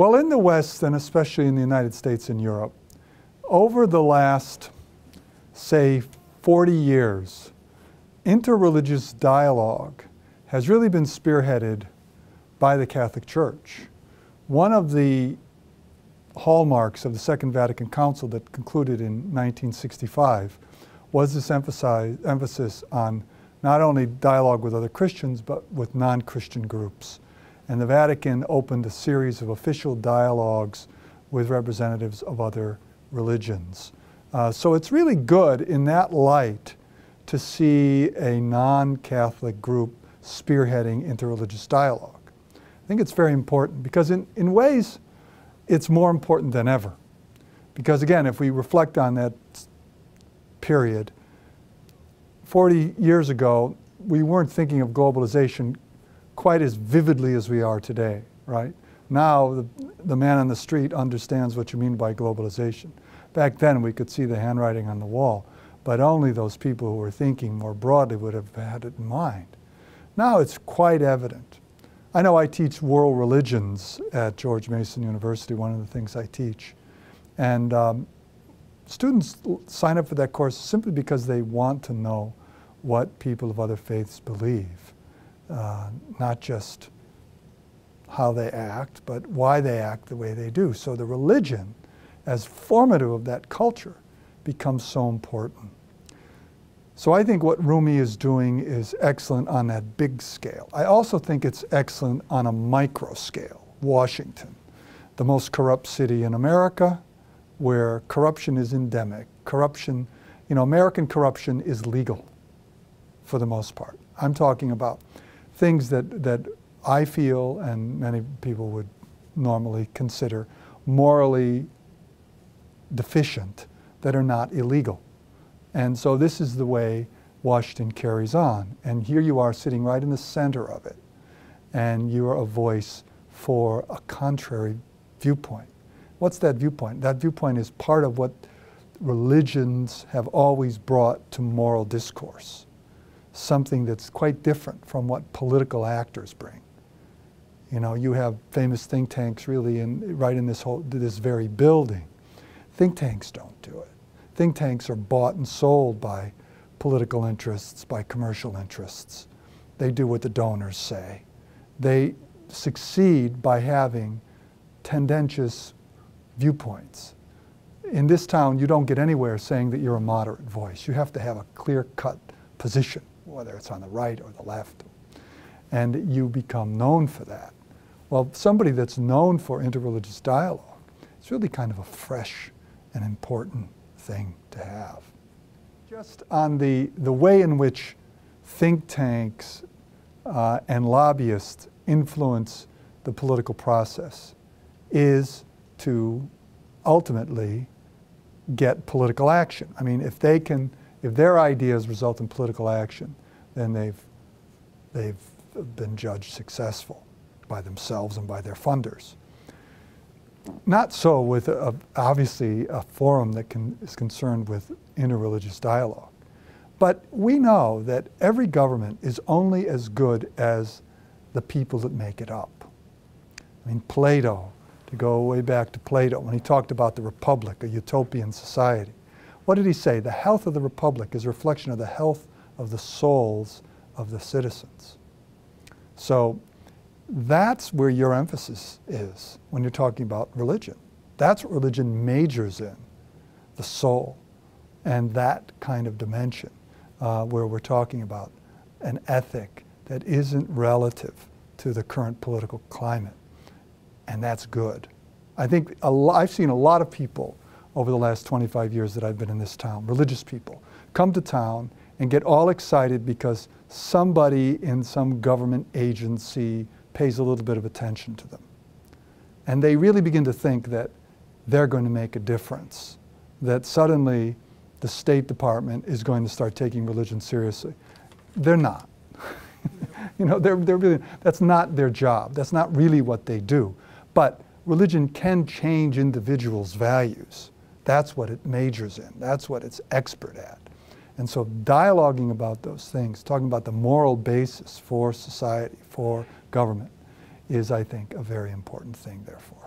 Well, in the West, and especially in the United States and Europe, over the last, say, 40 years, interreligious dialogue has really been spearheaded by the Catholic Church. One of the hallmarks of the Second Vatican Council that concluded in 1965 was this emphasis on not only dialogue with other Christians, but with non-Christian groups and the Vatican opened a series of official dialogues with representatives of other religions. Uh, so it's really good in that light to see a non-Catholic group spearheading interreligious dialogue. I think it's very important because in, in ways it's more important than ever. Because again, if we reflect on that period, 40 years ago, we weren't thinking of globalization quite as vividly as we are today, right? Now the, the man on the street understands what you mean by globalization. Back then we could see the handwriting on the wall, but only those people who were thinking more broadly would have had it in mind. Now it's quite evident. I know I teach world religions at George Mason University, one of the things I teach. And um, students sign up for that course simply because they want to know what people of other faiths believe uh, not just how they act, but why they act the way they do. So the religion, as formative of that culture, becomes so important. So I think what Rumi is doing is excellent on that big scale. I also think it's excellent on a micro scale. Washington, the most corrupt city in America, where corruption is endemic. Corruption, you know, American corruption is legal for the most part. I'm talking about things that, that I feel and many people would normally consider morally deficient that are not illegal. And so this is the way Washington carries on. And here you are sitting right in the center of it. And you are a voice for a contrary viewpoint. What's that viewpoint? That viewpoint is part of what religions have always brought to moral discourse something that's quite different from what political actors bring. You know, you have famous think tanks really in, right in this, whole, this very building. Think tanks don't do it. Think tanks are bought and sold by political interests, by commercial interests. They do what the donors say. They succeed by having tendentious viewpoints. In this town, you don't get anywhere saying that you're a moderate voice. You have to have a clear-cut position whether it's on the right or the left, and you become known for that. Well, somebody that's known for interreligious dialogue, it's really kind of a fresh and important thing to have. Just on the, the way in which think tanks uh, and lobbyists influence the political process is to ultimately get political action. I mean, if they can if their ideas result in political action, then they've, they've been judged successful by themselves and by their funders. Not so with, a, obviously, a forum that can, is concerned with interreligious dialogue. But we know that every government is only as good as the people that make it up. I mean, Plato, to go way back to Plato, when he talked about the republic, a utopian society, what did he say? The health of the republic is a reflection of the health of the souls of the citizens. So that's where your emphasis is when you're talking about religion. That's what religion majors in, the soul, and that kind of dimension uh, where we're talking about an ethic that isn't relative to the current political climate. And that's good. I think i l- I've seen a lot of people over the last 25 years that I've been in this town, religious people, come to town and get all excited because somebody in some government agency pays a little bit of attention to them. And they really begin to think that they're going to make a difference, that suddenly the State Department is going to start taking religion seriously. They're not. you know, they're, they're really, that's not their job. That's not really what they do. But religion can change individuals' values. That's what it majors in. That's what it's expert at. And so dialoguing about those things, talking about the moral basis for society, for government, is, I think, a very important thing, therefore.